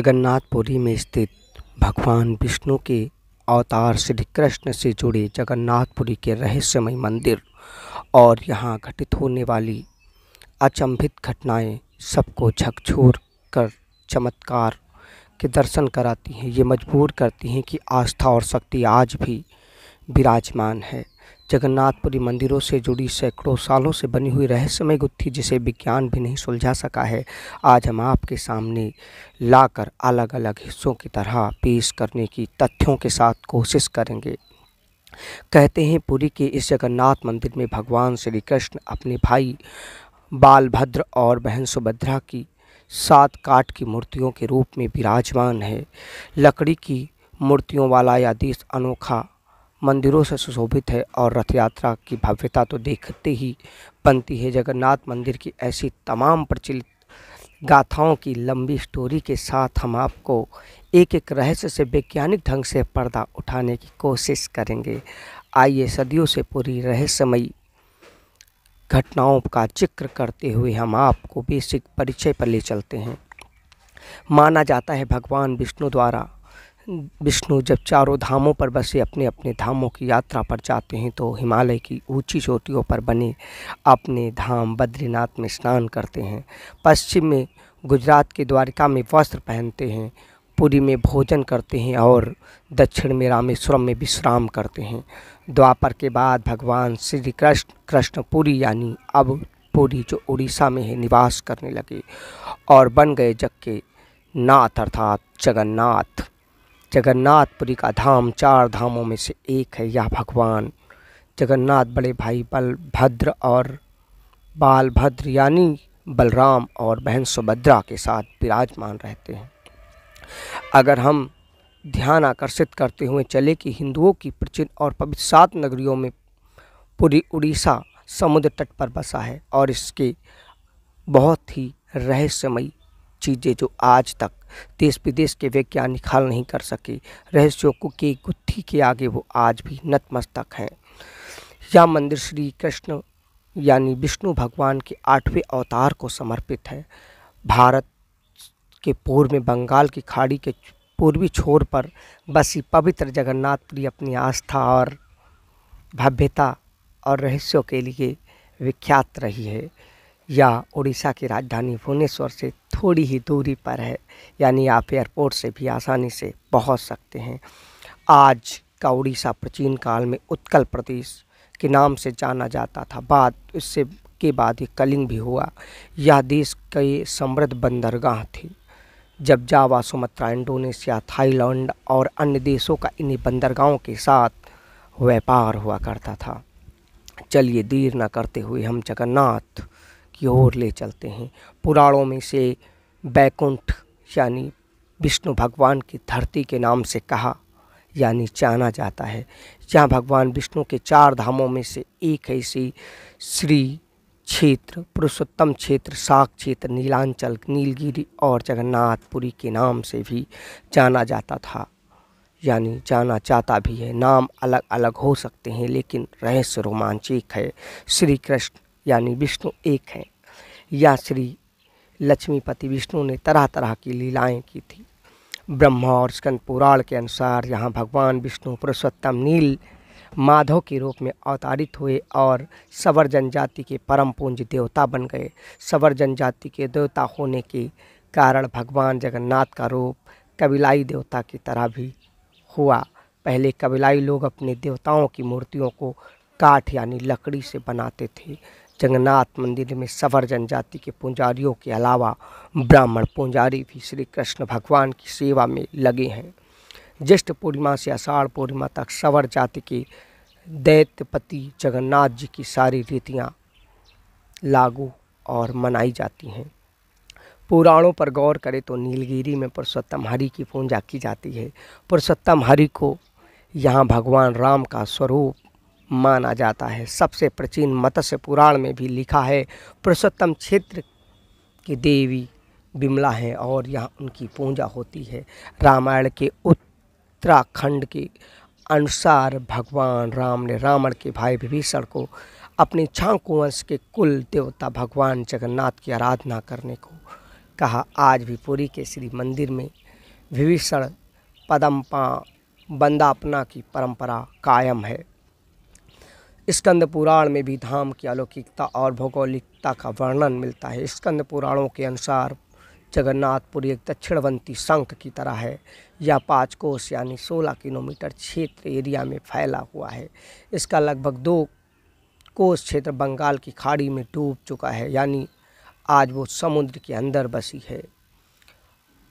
जगन्नाथपुरी में स्थित भगवान विष्णु के अवतार श्री कृष्ण से जुड़े जगन्नाथपुरी के रहस्यमय मंदिर और यहाँ घटित होने वाली अचंभित घटनाएं सबको झकझोर कर चमत्कार के दर्शन कराती हैं ये मजबूर करती हैं कि आस्था और शक्ति आज भी विराजमान है जगन्नाथपुरी मंदिरों से जुड़ी सैकड़ों सालों से बनी हुई रहस्यमय गुत्थी जिसे विज्ञान भी नहीं सुलझा सका है आज हम आपके सामने लाकर अलग अलग हिस्सों की तरह पेश करने की तथ्यों के साथ कोशिश करेंगे कहते हैं पुरी के इस जगन्नाथ मंदिर में भगवान श्री कृष्ण अपने भाई बालभद्र और बहन सुभद्रा की सात काट की मूर्तियों के रूप में विराजमान है लकड़ी की मूर्तियों वाला यह देश अनोखा मंदिरों से सुशोभित है और रथ यात्रा की भव्यता तो देखते ही बनती है जगन्नाथ मंदिर की ऐसी तमाम प्रचलित गाथाओं की लंबी स्टोरी के साथ हम आपको एक एक रहस्य से वैज्ञानिक ढंग से पर्दा उठाने की कोशिश करेंगे आइए सदियों से पूरी रहस्यमयी घटनाओं का जिक्र करते हुए हम आपको बेसिक परिचय पर ले चलते हैं माना जाता है भगवान विष्णु द्वारा विष्णु जब चारों धामों पर बसे अपने अपने धामों की यात्रा पर जाते हैं तो हिमालय की ऊंची चोटियों पर बने अपने धाम बद्रीनाथ में स्नान करते हैं पश्चिम में गुजरात के द्वारिका में वस्त्र पहनते हैं पुरी में भोजन करते हैं और दक्षिण में रामेश्वरम में विश्राम करते हैं द्वापर के बाद भगवान श्री कृष्ण कृष्णपुरी यानी अब पुरी जो उड़ीसा में है निवास करने लगे और बन गए जग के नाथ अर्थात जगन्नाथ जगन्नाथपुरी का धाम चार धामों में से एक है यह भगवान जगन्नाथ बड़े भाई बलभद्र और बालभद्र यानी बलराम और बहन सुभद्रा के साथ विराजमान रहते हैं अगर हम ध्यान आकर्षित करते हुए चले कि हिंदुओं की प्राचीन और पवित्र सात नगरियों में पूरी उड़ीसा समुद्र तट पर बसा है और इसके बहुत ही रहस्यमयी चीज़ें जो आज तक देश विदेश के वैज्ञानिक हल नहीं कर सके रहस्यों को की गुत्थी के आगे वो आज भी नतमस्तक हैं यह मंदिर श्री कृष्ण यानी विष्णु भगवान के आठवें अवतार को समर्पित है भारत के पूर्व में बंगाल की खाड़ी के पूर्वी छोर पर बसी पवित्र जगन्नाथपुरी अपनी आस्था और भव्यता और रहस्यों के लिए विख्यात रही है यह उड़ीसा की राजधानी भुवनेश्वर से थोड़ी ही दूरी पर है यानी आप एयरपोर्ट से भी आसानी से पहुंच सकते हैं आज का उड़ीसा प्राचीन काल में उत्कल प्रदेश के नाम से जाना जाता था बाद इससे के बाद ही कलिंग भी हुआ यह देश के समृद्ध बंदरगाह थी जब जावा सुमत्रा इंडोनेशिया थाईलैंड और अन्य देशों का इन्हीं बंदरगाहों के साथ व्यापार हुआ करता था चलिए देर न करते हुए हम जगन्नाथ की ओर ले चलते हैं पुराणों में से बैकुंठ यानी विष्णु भगवान की धरती के नाम से कहा यानी जाना जाता है जहाँ भगवान विष्णु के चार धामों में से एक है इसी श्री क्षेत्र पुरुषोत्तम क्षेत्र साक क्षेत्र नीलांचल नीलगिरी और जगन्नाथपुरी के नाम से भी जाना जाता था यानी जाना जाता भी है नाम अलग अलग हो सकते हैं लेकिन रहस्य रोमांचिक है श्री कृष्ण यानी विष्णु एक हैं या श्री लक्ष्मीपति विष्णु ने तरह तरह की लीलाएं की थी ब्रह्मा और स्कंद पुराण के अनुसार यहाँ भगवान विष्णु पुरुषोत्तम नील माधव के रूप में अवतारित हुए और सवर जनजाति के परम पूंज देवता बन गए सवर जनजाति के देवता होने के कारण भगवान जगन्नाथ का रूप कबिलाई देवता की तरह भी हुआ पहले कबिलाई लोग अपने देवताओं की मूर्तियों को काठ यानी लकड़ी से बनाते थे जगन्नाथ मंदिर में सवर जनजाति के पुजारियों के अलावा ब्राह्मण पुजारी भी श्री कृष्ण भगवान की सेवा में लगे हैं ज्येष्ठ पूर्णिमा से आषाढ़ पूर्णिमा तक सवर जाति के दैत्यपति जगन्नाथ जी की सारी रीतियाँ लागू और मनाई जाती हैं पुराणों पर गौर करें तो नीलगिरी में पुरुषोत्तम हरि की पूजा की जाती है पुरुषोत्तम हरि को यहाँ भगवान राम का स्वरूप माना जाता है सबसे प्राचीन मत्स्य पुराण में भी लिखा है पुरुषोत्तम क्षेत्र की देवी बिमला हैं और यहाँ उनकी पूजा होती है रामायण के उत्तराखंड के अनुसार भगवान राम ने रावण के भाई विभीषण को अपने छाकुवंश के कुल देवता भगवान जगन्नाथ की आराधना करने को कहा आज भी पुरी के श्री मंदिर में विभीषण पदम्पा बंदापना की परंपरा कायम है स्कंद पुराण में भी धाम की अलौकिकता और भौगोलिकता का वर्णन मिलता है स्कंद पुराणों के अनुसार जगन्नाथपुरी एक दक्षिणवंती शंख की तरह है यह पाँच कोस यानी सोलह किलोमीटर क्षेत्र एरिया में फैला हुआ है इसका लगभग दो कोस क्षेत्र बंगाल की खाड़ी में डूब चुका है यानी आज वो समुद्र के अंदर बसी है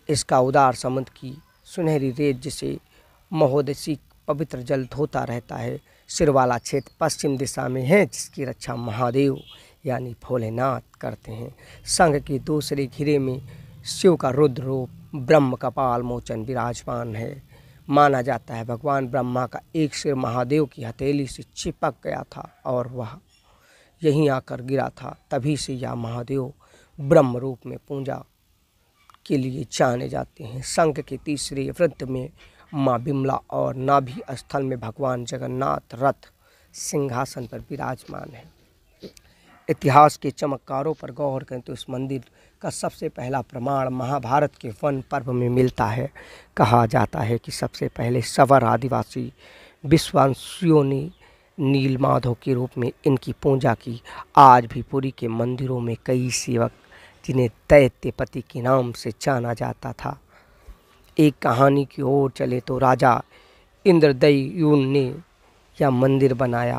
इसका उदार समुद्र की सुनहरी रेत जिसे महोदसी पवित्र जल धोता रहता है सिरवाला क्षेत्र पश्चिम दिशा में है जिसकी रक्षा महादेव यानी भोलेनाथ करते हैं संघ के दूसरे घिरे में शिव का रुद्र रूप ब्रह्म कपाल मोचन विराजमान है माना जाता है भगवान ब्रह्मा का एक सिर महादेव की हथेली से चिपक गया था और वह यहीं आकर गिरा था तभी से यह महादेव ब्रह्म रूप में पूजा के लिए जाने जाते हैं संघ के तीसरे वृत्त में माँ बिमला और नाभि स्थल में भगवान जगन्नाथ रथ सिंहासन पर विराजमान है इतिहास के चमत्कारों पर गौर करें तो इस मंदिर का सबसे पहला प्रमाण महाभारत के वन पर्व में मिलता है कहा जाता है कि सबसे पहले सवर आदिवासी विश्वासियों ने नीलमाधव के रूप में इनकी पूजा की आज भी पुरी के मंदिरों में कई सेवक जिन्हें दैत्यपति के नाम से जाना जाता था एक कहानी की ओर चले तो राजा इंद्रदयुन ने यह मंदिर बनाया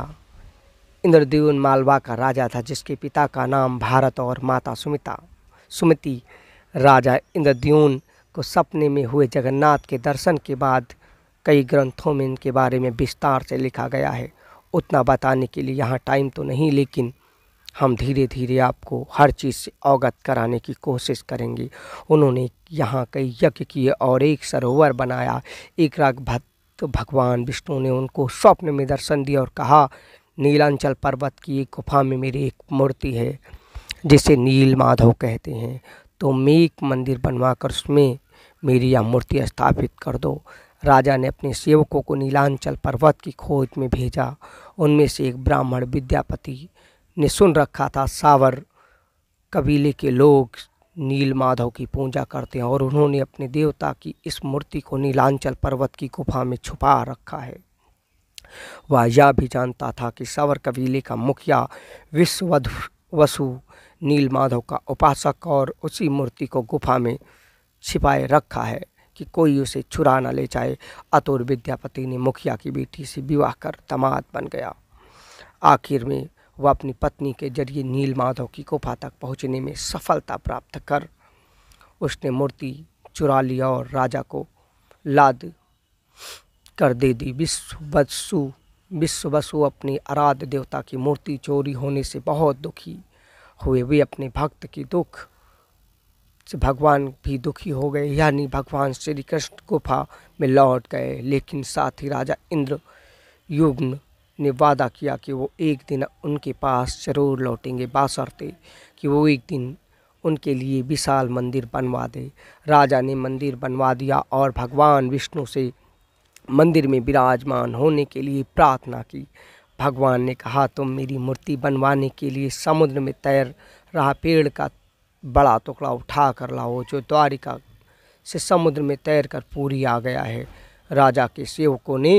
इंद्रदयून मालवा का राजा था जिसके पिता का नाम भारत और माता सुमिता सुमिति राजा इंद्रद्यून को सपने में हुए जगन्नाथ के दर्शन के बाद कई ग्रंथों में इनके बारे में विस्तार से लिखा गया है उतना बताने के लिए यहाँ टाइम तो नहीं लेकिन हम धीरे धीरे आपको हर चीज़ से अवगत कराने की कोशिश करेंगे उन्होंने यहाँ कई यज्ञ किए और एक सरोवर बनाया एक राग भक्त भगवान विष्णु ने उनको स्वप्न में दर्शन दिया और कहा नीलांचल पर्वत की एक गुफा में मेरी एक मूर्ति है जिसे नील माधव कहते हैं तो मैं एक मंदिर बनवाकर उसमें मेरी यह मूर्ति स्थापित कर दो राजा ने अपने सेवकों को नीलांचल पर्वत की खोज में भेजा उनमें से एक ब्राह्मण विद्यापति ने सुन रखा था सावर कबीले के लोग नील माधव की पूजा करते हैं और उन्होंने अपने देवता की इस मूर्ति को नीलांचल पर्वत की गुफा में छुपा रखा है वह यह भी जानता था कि सावर कबीले का मुखिया विश्व वसु नील माधव का उपासक और उसी मूर्ति को गुफा में छिपाए रखा है कि कोई उसे छुरा न ले जाए अतुर विद्यापति ने मुखिया की बेटी से विवाह कर तमाद बन गया आखिर में वह अपनी पत्नी के जरिए नील माधव की गुफा तक पहुंचने में सफलता प्राप्त कर उसने मूर्ति चुरा लिया और राजा को लाद कर दे दी विश्ववसु विश्ववसु अपने आराध देवता की मूर्ति चोरी होने से बहुत दुखी हुए वे अपने भक्त की दुख से भगवान भी दुखी हो गए यानी भगवान श्री कृष्ण गुफा में लौट गए लेकिन साथ ही राजा इंद्र युग्न ने वादा किया कि वो एक दिन उनके पास ज़रूर लौटेंगे बासरते कि वो एक दिन उनके लिए विशाल मंदिर बनवा दे राजा ने मंदिर बनवा दिया और भगवान विष्णु से मंदिर में विराजमान होने के लिए प्रार्थना की भगवान ने कहा तुम मेरी मूर्ति बनवाने के लिए समुद्र में तैर रहा पेड़ का बड़ा टुकड़ा उठा कर लाओ जो द्वारिका से समुद्र में तैर कर पूरी आ गया है राजा के सेवकों ने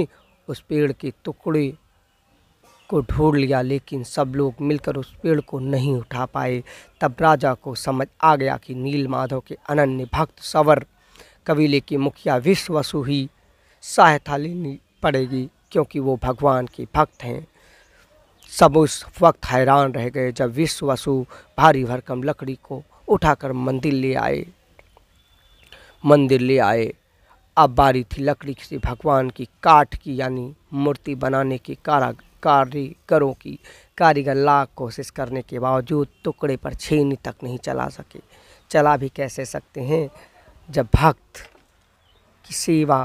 उस पेड़ के टुकड़े को ढूंढ लिया लेकिन सब लोग मिलकर उस पेड़ को नहीं उठा पाए तब राजा को समझ आ गया कि नील माधव के अनन्य भक्त सवर कबीले की मुखिया विश्वसु ही सहायता लेनी पड़ेगी क्योंकि वो भगवान के भक्त हैं सब उस वक्त हैरान रह गए जब विश्वसु भारी भरकम लकड़ी को उठाकर मंदिर ले आए मंदिर ले आए अब बारी थी लकड़ी से भगवान की काठ की यानी मूर्ति बनाने के काराग कारीगरों की कारीगर लाख कोशिश करने के बावजूद टुकड़े पर छीनी तक नहीं चला सके चला भी कैसे सकते हैं जब भक्त की सेवा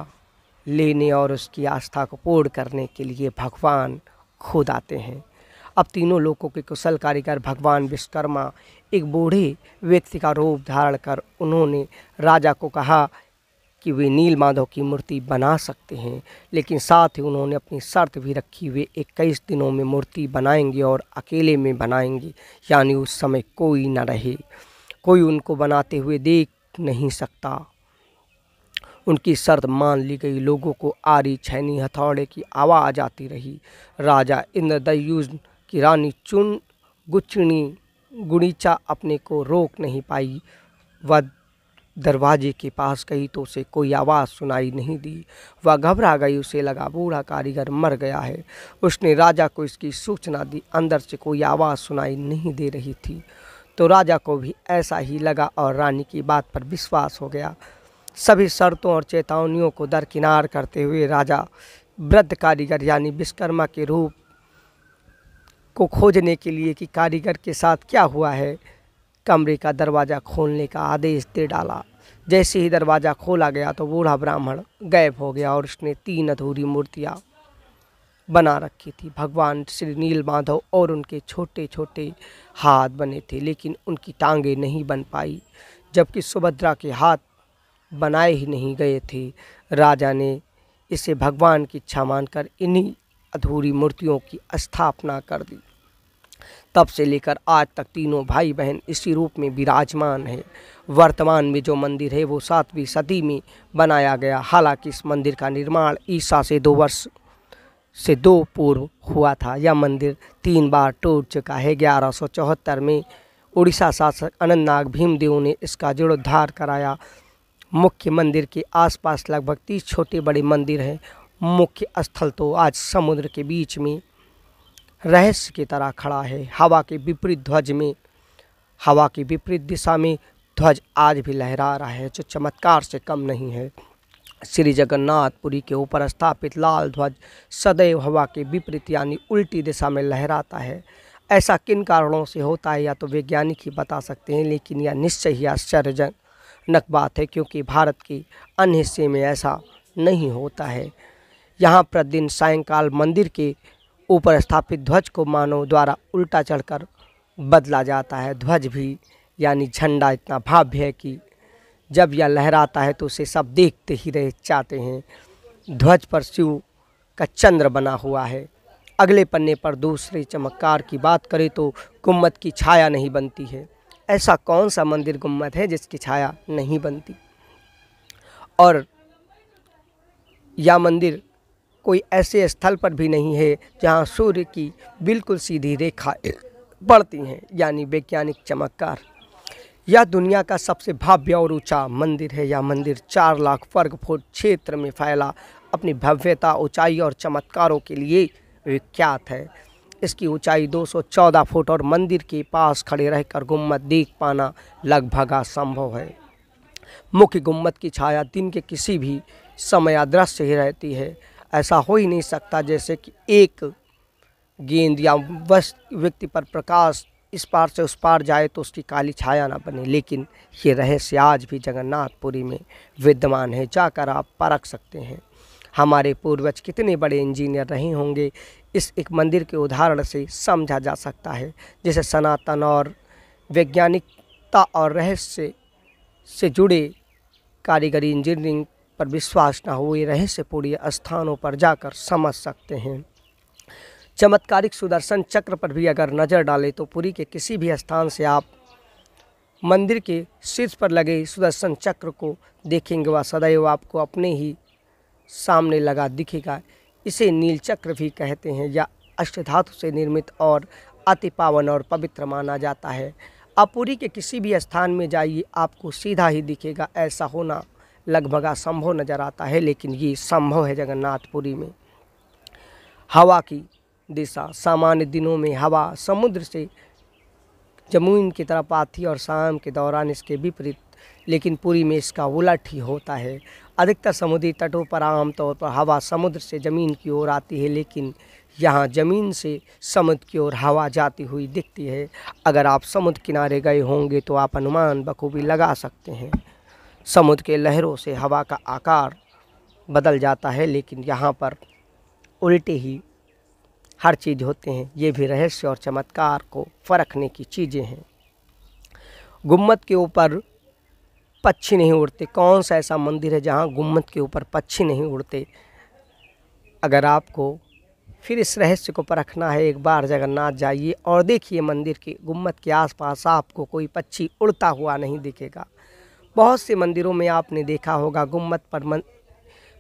लेने और उसकी आस्था को पूर्ण करने के लिए भगवान खुद आते हैं अब तीनों लोगों के कुशल कारीगर भगवान विश्वकर्मा एक बूढ़े व्यक्ति का रूप धारण कर उन्होंने राजा को कहा कि वे नील माधव की मूर्ति बना सकते हैं लेकिन साथ ही उन्होंने अपनी शर्त भी रखी वे इक्कीस दिनों में मूर्ति बनाएंगे और अकेले में बनाएंगे यानी उस समय कोई न रहे कोई उनको बनाते हुए देख नहीं सकता उनकी शर्त मान ली गई लोगों को आरी छैनी हथौड़े की आवाज़ आती रही राजा इंद्रदयुज की रानी चुन गुचनी गुणीचा अपने को रोक नहीं पाई वध दरवाजे के पास गई तो उसे कोई आवाज़ सुनाई नहीं दी वह घबरा गई उसे लगा बूढ़ा कारीगर मर गया है उसने राजा को इसकी सूचना दी अंदर से कोई आवाज़ सुनाई नहीं दे रही थी तो राजा को भी ऐसा ही लगा और रानी की बात पर विश्वास हो गया सभी शर्तों और चेतावनियों को दरकिनार करते हुए राजा वृद्ध कारीगर यानी विश्वकर्मा के रूप को खोजने के लिए कि कारीगर के साथ क्या हुआ है कमरे का दरवाज़ा खोलने का आदेश दे डाला जैसे ही दरवाज़ा खोला गया तो बूढ़ा ब्राह्मण गायब हो गया और उसने तीन अधूरी मूर्तियाँ बना रखी थी भगवान श्री नील माधव और उनके छोटे छोटे हाथ बने थे लेकिन उनकी टांगे नहीं बन पाई जबकि सुभद्रा के हाथ बनाए ही नहीं गए थे राजा ने इसे भगवान की इच्छा मानकर इन्हीं अधूरी मूर्तियों की स्थापना कर दी तब से लेकर आज तक तीनों भाई बहन इसी रूप में विराजमान है वर्तमान में जो मंदिर है वो सातवीं सदी में बनाया गया हालांकि इस मंदिर का निर्माण ईसा से दो वर्ष से दो पूर्व हुआ था यह मंदिर तीन बार टूट चुका है ग्यारह में उड़ीसा शासक अनंतनाग भीमदेव ने इसका जीर्णोद्धार कराया मुख्य मंदिर के आसपास लगभग तीस छोटे बड़े मंदिर हैं मुख्य स्थल तो आज समुद्र के बीच में रहस्य की तरह खड़ा है हवा के विपरीत ध्वज में हवा की विपरीत दिशा में ध्वज आज भी लहरा रहा है जो चमत्कार से कम नहीं है श्री जगन्नाथपुरी के ऊपर स्थापित लाल ध्वज सदैव हवा के विपरीत यानी उल्टी दिशा में लहराता है ऐसा किन कारणों से होता है या तो वैज्ञानिक ही बता सकते हैं लेकिन यह निश्चय ही आश्चर्यजनक बात है क्योंकि भारत के अन्य हिस्से में ऐसा नहीं होता है यहाँ प्रतिदिन सायंकाल मंदिर के ऊपर स्थापित ध्वज को मानव द्वारा उल्टा चढ़कर बदला जाता है ध्वज भी यानी झंडा इतना भाव्य है कि जब यह लहराता है तो उसे सब देखते ही रह जाते हैं ध्वज पर शिव का चंद्र बना हुआ है अगले पन्ने पर दूसरे चमत्कार की बात करें तो गुम्मत की छाया नहीं बनती है ऐसा कौन सा मंदिर गुम्मत है जिसकी छाया नहीं बनती और यह मंदिर कोई ऐसे स्थल पर भी नहीं है जहाँ सूर्य की बिल्कुल सीधी रेखा बढ़ती हैं यानी वैज्ञानिक चमत्कार यह दुनिया का सबसे भव्य और ऊंचा मंदिर है यह मंदिर चार लाख वर्ग फुट क्षेत्र में फैला अपनी भव्यता ऊंचाई और चमत्कारों के लिए विख्यात है इसकी ऊंचाई 214 फुट और मंदिर के पास खड़े रहकर गुम्बद देख पाना लगभग असंभव है मुख्य गुम्बद की छाया दिन के किसी भी समय अदृश्य ही रहती है ऐसा हो ही नहीं सकता जैसे कि एक गेंद या बस व्यक्ति पर प्रकाश इस पार से उस पार जाए तो उसकी काली छाया ना बने लेकिन ये रहस्य आज भी जगन्नाथपुरी में विद्यमान है जाकर आप परख सकते हैं हमारे पूर्वज कितने बड़े इंजीनियर रहे होंगे इस एक मंदिर के उदाहरण से समझा जा सकता है जैसे सनातन और वैज्ञानिकता और रहस्य से जुड़े कारीगरी इंजीनियरिंग पर विश्वास ना हुए रहस्य पूरी स्थानों पर जाकर समझ सकते हैं चमत्कारिक सुदर्शन चक्र पर भी अगर नज़र डालें तो पुरी के किसी भी स्थान से आप मंदिर के शीर्ष पर लगे सुदर्शन चक्र को देखेंगे वह सदैव आपको अपने ही सामने लगा दिखेगा इसे नील चक्र भी कहते हैं या अष्टधातु से निर्मित और अति पावन और पवित्र माना जाता है आप पुरी के किसी भी स्थान में जाइए आपको सीधा ही दिखेगा ऐसा होना लगभग असंभव नज़र आता है लेकिन ये संभव है जगन्नाथपुरी में हवा की दिशा सामान्य दिनों में हवा समुद्र से जमीन की तरफ आती और शाम के दौरान इसके विपरीत लेकिन पूरी में इसका उलट ही होता है अधिकतर समुद्री तटों पर आमतौर पर हवा समुद्र से ज़मीन की ओर आती है लेकिन यहाँ ज़मीन से समुद्र की ओर हवा जाती हुई दिखती है अगर आप समुद्र किनारे गए होंगे तो आप अनुमान बखूबी लगा सकते हैं समुद्र के लहरों से हवा का आकार बदल जाता है लेकिन यहाँ पर उल्टे ही हर चीज़ होते हैं ये भी रहस्य और चमत्कार को फरकने की चीज़ें हैं गुम्मत के ऊपर पक्षी नहीं उड़ते कौन सा ऐसा मंदिर है जहाँ गुम्मत के ऊपर पक्षी नहीं उड़ते अगर आपको फिर इस रहस्य को परखना है एक बार जगन्नाथ जाइए और देखिए मंदिर के गुम्मत के आसपास आपको कोई पक्षी उड़ता हुआ नहीं दिखेगा बहुत से मंदिरों में आपने देखा होगा गुम्मत पर मन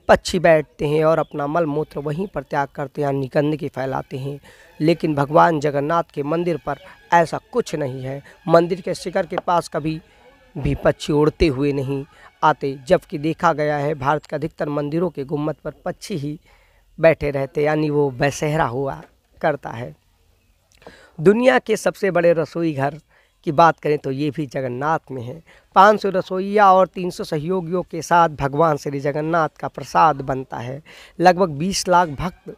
पक्षी बैठते हैं और अपना मल मूत्र वहीं पर त्याग करते हैं यानी गंदगी फैलाते हैं लेकिन भगवान जगन्नाथ के मंदिर पर ऐसा कुछ नहीं है मंदिर के शिखर के पास कभी भी पक्षी उड़ते हुए नहीं आते जबकि देखा गया है भारत के अधिकतर मंदिरों के गुम्मत पर पक्षी ही बैठे रहते यानी वो बसहरा हुआ करता है दुनिया के सबसे बड़े रसोई घर की बात करें तो ये भी जगन्नाथ में है पाँच सौ रसोइया और तीन सौ सहयोगियों के साथ भगवान श्री जगन्नाथ का प्रसाद बनता है लगभग बीस लाख भक्त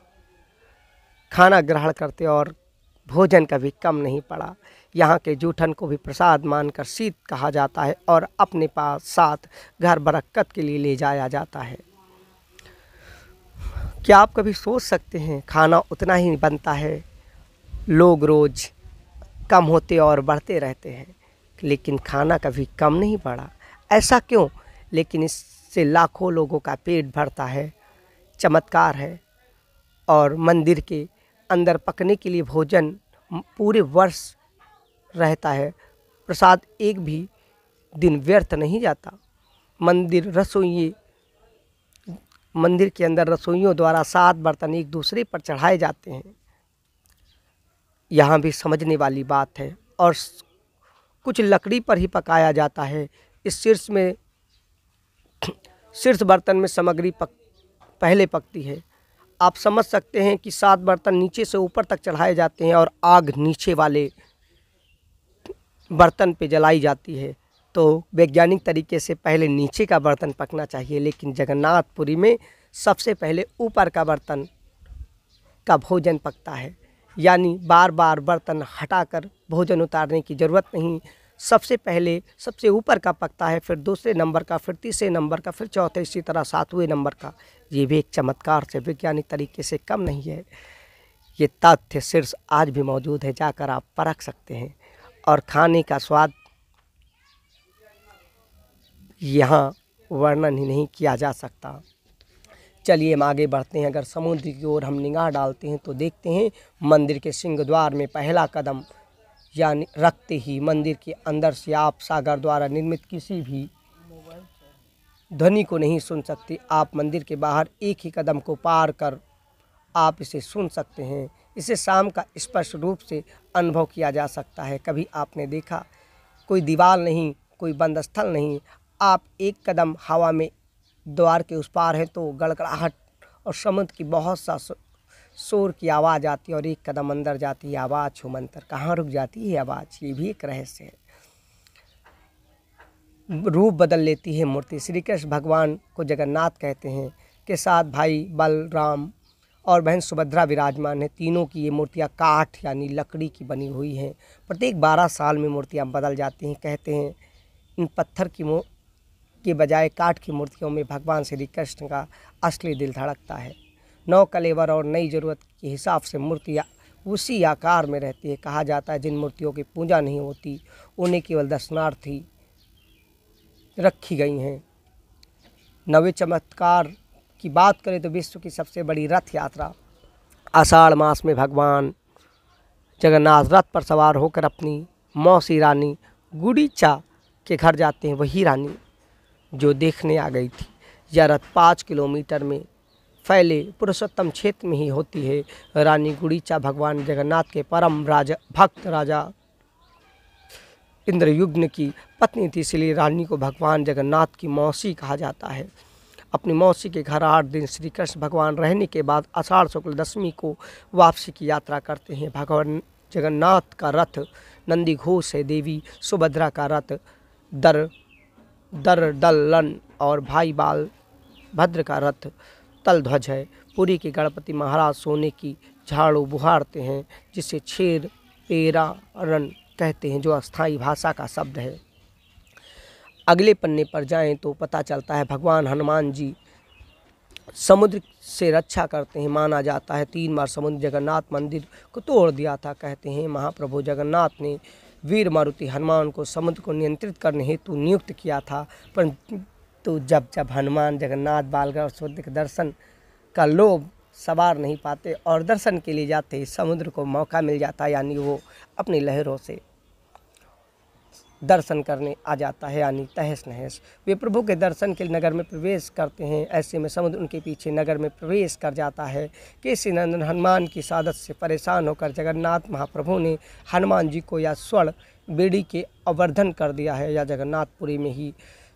खाना ग्रहण करते और भोजन कभी कम नहीं पड़ा यहाँ के जूठन को भी प्रसाद मानकर शीत कहा जाता है और अपने पास साथ घर बरक्कत के लिए ले जाया जाता है क्या आप कभी सोच सकते हैं खाना उतना ही बनता है लोग रोज़ कम होते और बढ़ते रहते हैं लेकिन खाना कभी कम नहीं पड़ा ऐसा क्यों लेकिन इससे लाखों लोगों का पेट भरता है चमत्कार है और मंदिर के अंदर पकने के लिए भोजन पूरे वर्ष रहता है प्रसाद एक भी दिन व्यर्थ नहीं जाता मंदिर रसोई मंदिर के अंदर रसोइयों द्वारा सात बर्तन एक दूसरे पर चढ़ाए जाते हैं यहाँ भी समझने वाली बात है और कुछ लकड़ी पर ही पकाया जाता है इस शीर्ष में शीर्ष बर्तन में सामग्री पक पहले पकती है आप समझ सकते हैं कि सात बर्तन नीचे से ऊपर तक चढ़ाए जाते हैं और आग नीचे वाले बर्तन पे जलाई जाती है तो वैज्ञानिक तरीके से पहले नीचे का बर्तन पकना चाहिए लेकिन जगन्नाथपुरी में सबसे पहले ऊपर का बर्तन का भोजन पकता है यानी बार बार बर्तन हटाकर भोजन उतारने की ज़रूरत नहीं सबसे पहले सबसे ऊपर का पकता है फिर दूसरे नंबर का फिर तीसरे नंबर का फिर चौथे इसी तरह सातवें नंबर का ये भी एक चमत्कार से वैज्ञानिक तरीके से कम नहीं है ये तथ्य शीर्ष आज भी मौजूद है जाकर आप परख सकते हैं और खाने का स्वाद यहाँ वर्णन ही नहीं किया जा सकता चलिए हम आगे बढ़ते हैं अगर समुद्र की ओर हम निगाह डालते हैं तो देखते हैं मंदिर के सिंह द्वार में पहला कदम ज्ञान रखते ही मंदिर के अंदर से आप सागर द्वारा निर्मित किसी भी ध्वनि को नहीं सुन सकते आप मंदिर के बाहर एक ही कदम को पार कर आप इसे सुन सकते हैं इसे शाम का स्पष्ट रूप से अनुभव किया जा सकता है कभी आपने देखा कोई दीवार नहीं कोई बंद स्थल नहीं आप एक कदम हवा में द्वार के उस पार हैं तो गड़गड़ाहट और समुद्र की बहुत सा शोर की आवाज़ आती है और एक कदम अंदर जाती है आवाज़ छुम मंत्र कहाँ रुक जाती है आवाज़ ये भी एक रहस्य है रूप बदल लेती है मूर्ति श्री कृष्ण भगवान को जगन्नाथ कहते हैं के साथ भाई बलराम और बहन सुभद्रा विराजमान है तीनों की ये मूर्तियाँ काठ यानी लकड़ी की बनी हुई हैं प्रत्येक बारह साल में मूर्तियाँ बदल जाती हैं कहते हैं इन पत्थर की के बजाय काठ की मूर्तियों में भगवान श्री कृष्ण का असली दिल धड़कता है नौ कलेवर और नई ज़रूरत के हिसाब से मूर्तियाँ उसी आकार में रहती है कहा जाता है जिन मूर्तियों की पूजा नहीं होती उन्हें केवल दर्शनार्थी रखी गई हैं नवे चमत्कार की बात करें तो विश्व की सबसे बड़ी रथ यात्रा आषाढ़ मास में भगवान जगन्नाथ रथ पर सवार होकर अपनी मौसी रानी गुड़ीचा के घर जाते हैं वही रानी जो देखने आ गई थी यह रथ पाँच किलोमीटर में फैले पुरुषोत्तम क्षेत्र में ही होती है रानी गुड़ीचा भगवान जगन्नाथ के परम राजा भक्त राजा इंद्रयुग्न की पत्नी थी इसलिए रानी को भगवान जगन्नाथ की मौसी कहा जाता है अपनी मौसी के घर आठ दिन श्री कृष्ण भगवान रहने के बाद आषाढ़ शुक्ल दशमी को वापसी की यात्रा करते हैं भगवान जगन्नाथ का रथ नंदी घोष है देवी सुभद्रा का रथ दर दर दल और भाई बाल भद्र का रथ तल ध्वज है पूरी के गणपति महाराज सोने की झाड़ू बुहारते हैं जिसे छेर पेरा रन कहते हैं जो अस्थाई भाषा का शब्द है अगले पन्ने पर जाएं तो पता चलता है भगवान हनुमान जी समुद्र से रक्षा करते हैं माना जाता है तीन बार समुद्र जगन्नाथ मंदिर को तोड़ दिया था कहते हैं महाप्रभु जगन्नाथ ने वीर मारुति हनुमान को समुद्र को नियंत्रित करने हेतु नियुक्त किया था पर तो जब जब हनुमान जगन्नाथ बालगढ़ सूर्य के दर्शन का लोभ सवार नहीं पाते और दर्शन के लिए जाते समुद्र को मौका मिल जाता है यानी वो अपनी लहरों से दर्शन करने आ जाता है यानी तहस नहस वे प्रभु के दर्शन के नगर में प्रवेश करते हैं ऐसे में समुद्र उनके पीछे नगर में प्रवेश कर जाता है केसी नंदन हनुमान की सादत से परेशान होकर जगन्नाथ महाप्रभु ने हनुमान जी को या स्वर्ण बेड़ी के अवर्धन कर दिया है या जगन्नाथपुरी में ही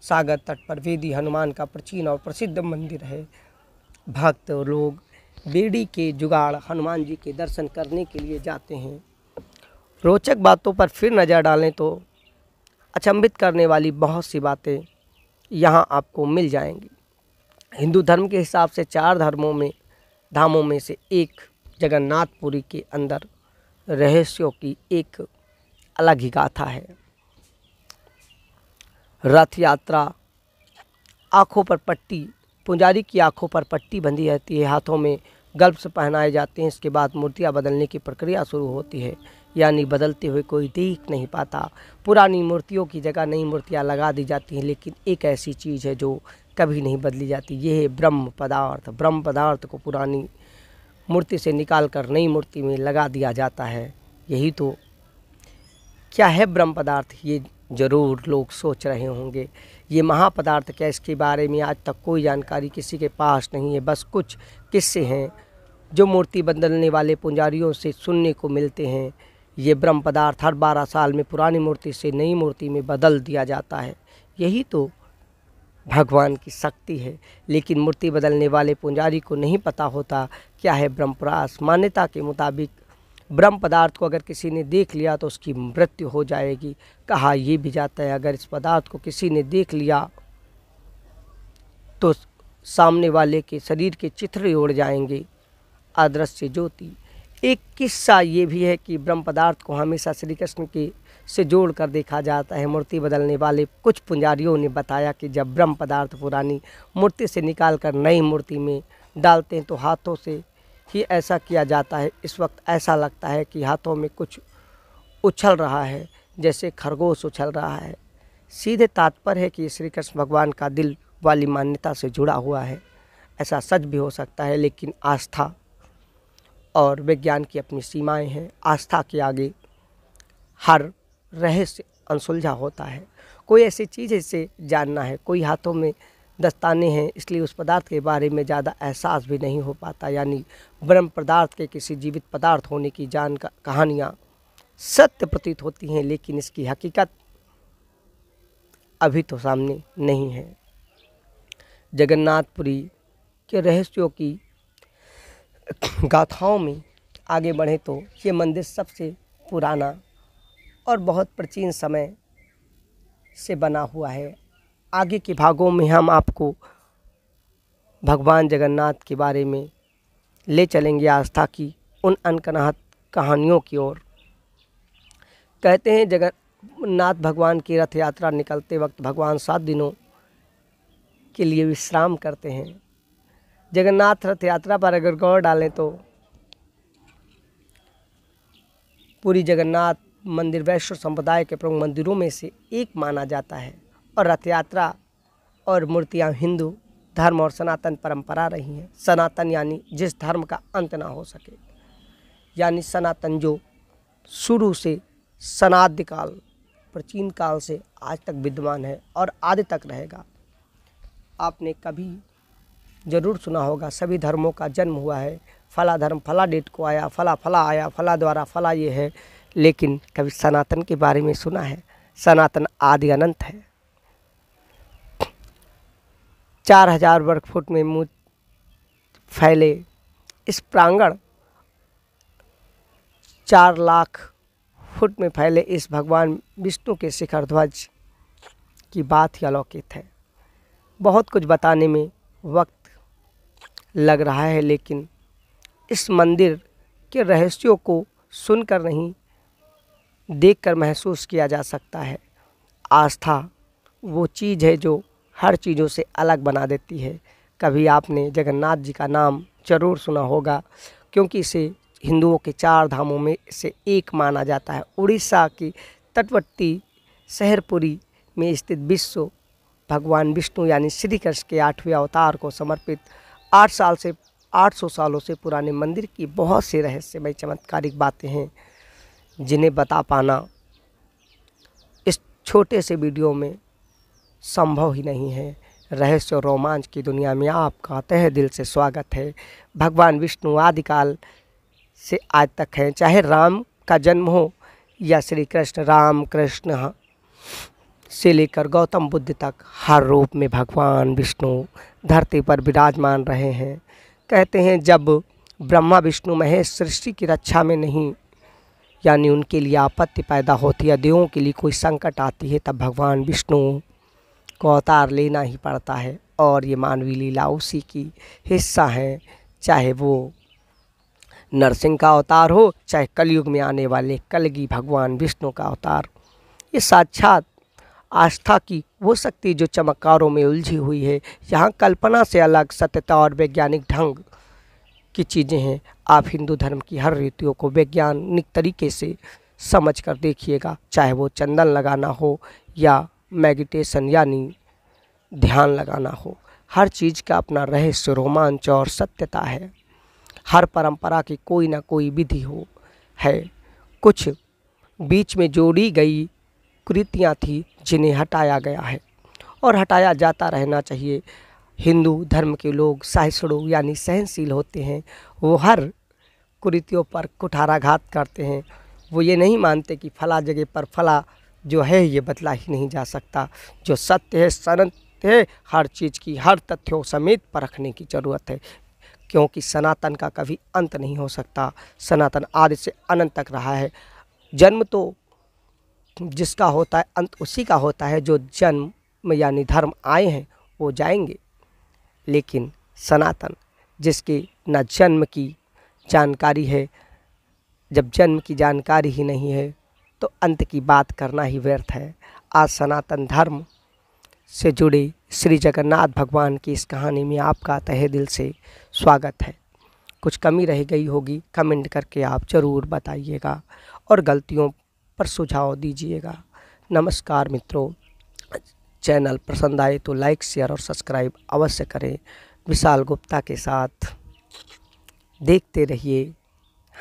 सागर तट पर वेदी हनुमान का प्राचीन और प्रसिद्ध मंदिर है भक्त लोग बेड़ी के जुगाड़ हनुमान जी के दर्शन करने के लिए जाते हैं रोचक बातों पर फिर नज़र डालें तो अचंभित करने वाली बहुत सी बातें यहाँ आपको मिल जाएंगी हिंदू धर्म के हिसाब से चार धर्मों में धामों में से एक जगन्नाथपुरी के अंदर रहस्यों की एक अलग ही गाथा है रथ यात्रा आँखों पर पट्टी पुजारी की आँखों पर पट्टी बंधी रहती है हाथों में गल्फ्स पहनाए जाते हैं इसके बाद मूर्तियाँ बदलने की प्रक्रिया शुरू होती है यानी बदलते हुए कोई देख नहीं पाता पुरानी मूर्तियों की जगह नई मूर्तियाँ लगा दी जाती हैं लेकिन एक ऐसी चीज़ है जो कभी नहीं बदली जाती ये है ब्रह्म पदार्थ ब्रह्म पदार्थ को पुरानी मूर्ति से निकाल कर नई मूर्ति में लगा दिया जाता है यही तो क्या है ब्रह्म पदार्थ ये ज़रूर लोग सोच रहे होंगे ये महापदार्थ क्या इसके बारे में आज तक कोई जानकारी किसी के पास नहीं है बस कुछ किस्से हैं जो मूर्ति बदलने वाले पुजारियों से सुनने को मिलते हैं ये ब्रह्म पदार्थ हर बारह साल में पुरानी मूर्ति से नई मूर्ति में बदल दिया जाता है यही तो भगवान की शक्ति है लेकिन मूर्ति बदलने वाले पुजारी को नहीं पता होता क्या है ब्रह्मप्रास मान्यता के मुताबिक ब्रह्म पदार्थ को अगर किसी ने देख लिया तो उसकी मृत्यु हो जाएगी कहा यह भी जाता है अगर इस पदार्थ को किसी ने देख लिया तो सामने वाले के शरीर के चित्र उड़ जाएंगे अदृश्य ज्योति एक किस्सा ये भी है कि ब्रह्म पदार्थ को हमेशा श्री कृष्ण के से जोड़ कर देखा जाता है मूर्ति बदलने वाले कुछ पुंजारियों ने बताया कि जब ब्रह्म पदार्थ पुरानी मूर्ति से निकाल कर नई मूर्ति में डालते हैं तो हाथों से ही ऐसा किया जाता है इस वक्त ऐसा लगता है कि हाथों में कुछ उछल रहा है जैसे खरगोश उछल रहा है सीधे तात्पर्य है कि श्री कृष्ण भगवान का दिल वाली मान्यता से जुड़ा हुआ है ऐसा सच भी हो सकता है लेकिन आस्था और विज्ञान की अपनी सीमाएं हैं आस्था के आगे हर रहस्य अनसुलझा होता है कोई ऐसी चीज़ इसे जानना है कोई हाथों में दस्ताने हैं इसलिए उस पदार्थ के बारे में ज़्यादा एहसास भी नहीं हो पाता यानी ब्रह्म पदार्थ के किसी जीवित पदार्थ होने की जान का कहानियाँ सत्य प्रतीत होती हैं लेकिन इसकी हकीकत अभी तो सामने नहीं है जगन्नाथपुरी के रहस्यों की गाथाओं में आगे बढ़ें तो ये मंदिर सबसे पुराना और बहुत प्राचीन समय से बना हुआ है आगे के भागों में हम आपको भगवान जगन्नाथ के बारे में ले चलेंगे आस्था की उन अनकनाहत कहानियों की ओर कहते हैं जगन्नाथ भगवान की रथ यात्रा निकलते वक्त भगवान सात दिनों के लिए विश्राम करते हैं जगन्नाथ रथ यात्रा पर अगर गौर डालें तो पूरी जगन्नाथ मंदिर वैश्व संप्रदाय के प्रमुख मंदिरों में से एक माना जाता है और रथ यात्रा और मूर्तियाँ हिंदू धर्म और सनातन परंपरा रही हैं सनातन यानी जिस धर्म का अंत ना हो सके यानी सनातन जो शुरू से सनाद्य काल प्राचीन काल से आज तक विद्यमान है और आदि तक रहेगा आपने कभी जरूर सुना होगा सभी धर्मों का जन्म हुआ है फला धर्म फला डेट को आया फला फला आया फला द्वारा फला ये है लेकिन कभी सनातन के बारे में सुना है सनातन आदि अनंत है चार हजार वर्ग फुट में मुँह फैले इस प्रांगण चार लाख फुट में फैले इस भगवान विष्णु के शिखर ध्वज की बात ही अलौकिक है बहुत कुछ बताने में वक्त लग रहा है लेकिन इस मंदिर के रहस्यों को सुनकर नहीं देखकर महसूस किया जा सकता है आस्था वो चीज़ है जो हर चीज़ों से अलग बना देती है कभी आपने जगन्नाथ जी का नाम जरूर सुना होगा क्योंकि इसे हिंदुओं के चार धामों में से एक माना जाता है उड़ीसा की तटवर्ती शहरपुरी में स्थित विश्व भगवान विष्णु यानी श्री कृष्ण के आठवें अवतार को समर्पित आठ साल से आठ सौ सालों से पुराने मंदिर की बहुत सी रहस्यमय चमत्कारिक बातें हैं जिन्हें बता पाना इस छोटे से वीडियो में संभव ही नहीं है रहस्य और रोमांच की दुनिया में आपका तह दिल से स्वागत है भगवान विष्णु आदिकाल से आज तक हैं चाहे राम का जन्म हो या श्री कृष्ण राम कृष्ण से लेकर गौतम बुद्ध तक हर रूप में भगवान विष्णु धरती पर विराजमान रहे हैं कहते हैं जब ब्रह्मा विष्णु महेश सृष्टि की रक्षा में नहीं यानी उनके लिए आपत्ति पैदा होती है देवों के लिए कोई संकट आती है तब भगवान विष्णु को अवतार लेना ही पड़ता है और ये मानवीय लीला उसी की हिस्सा हैं चाहे वो नरसिंह का अवतार हो चाहे कलयुग में आने वाले कलगी भगवान विष्णु का अवतार ये साक्षात आस्था की वो शक्ति जो चमत्कारों में उलझी हुई है यहाँ कल्पना से अलग सत्यता और वैज्ञानिक ढंग की चीज़ें हैं आप हिंदू धर्म की हर रीतियों को वैज्ञानिक तरीके से समझ कर देखिएगा चाहे वो चंदन लगाना हो या मेडिटेशन यानी ध्यान लगाना हो हर चीज़ का अपना रहस्य रोमांच और सत्यता है हर परंपरा की कोई ना कोई विधि हो है कुछ बीच में जोड़ी गई कृतियाँ थी जिन्हें हटाया गया है और हटाया जाता रहना चाहिए हिंदू धर्म के लोग सहिष्णु यानी सहनशील होते हैं वो हर कुरीतियों पर कुठाराघात करते हैं वो ये नहीं मानते कि फला जगह पर फला जो है ये बतला ही नहीं जा सकता जो सत्य है सनत है हर चीज़ की हर तथ्यों समेत परखने की ज़रूरत है क्योंकि सनातन का कभी अंत नहीं हो सकता सनातन आदि से अनंत तक रहा है जन्म तो जिसका होता है अंत उसी का होता है जो जन्म यानी धर्म आए हैं वो जाएंगे लेकिन सनातन जिसकी न जन्म की जानकारी है जब जन्म की जानकारी ही नहीं है तो अंत की बात करना ही व्यर्थ है आज सनातन धर्म से जुड़े श्री जगन्नाथ भगवान की इस कहानी में आपका तहे दिल से स्वागत है कुछ कमी रह गई होगी कमेंट करके आप ज़रूर बताइएगा और गलतियों पर सुझाव दीजिएगा नमस्कार मित्रों चैनल पसंद आए तो लाइक शेयर और सब्सक्राइब अवश्य करें विशाल गुप्ता के साथ देखते रहिए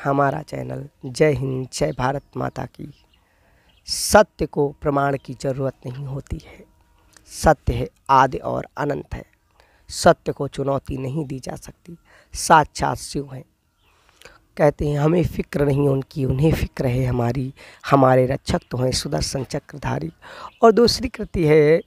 हमारा चैनल जय हिंद जय भारत माता की सत्य को प्रमाण की जरूरत नहीं होती है सत्य है आदि और अनंत है सत्य को चुनौती नहीं दी जा सकती साक्षात शिव हैं कहते हैं हमें फिक्र नहीं उनकी उन्हें फिक्र है हमारी हमारे रक्षक तो हैं सुदर्शन चक्रधारी और दूसरी कृति है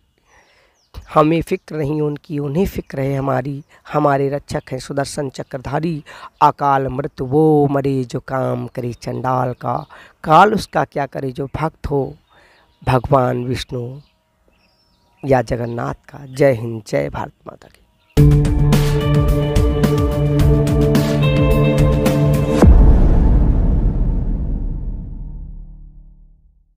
हमें फ़िक्र नहीं उनकी उन्हें फ़िक्र है हमारी हमारे रक्षक हैं सुदर्शन चक्रधारी अकाल मृत वो मरे जो काम करे चंडाल का काल उसका क्या करे जो भक्त हो भगवान विष्णु या जगन्नाथ का जय हिंद जय भारत माता की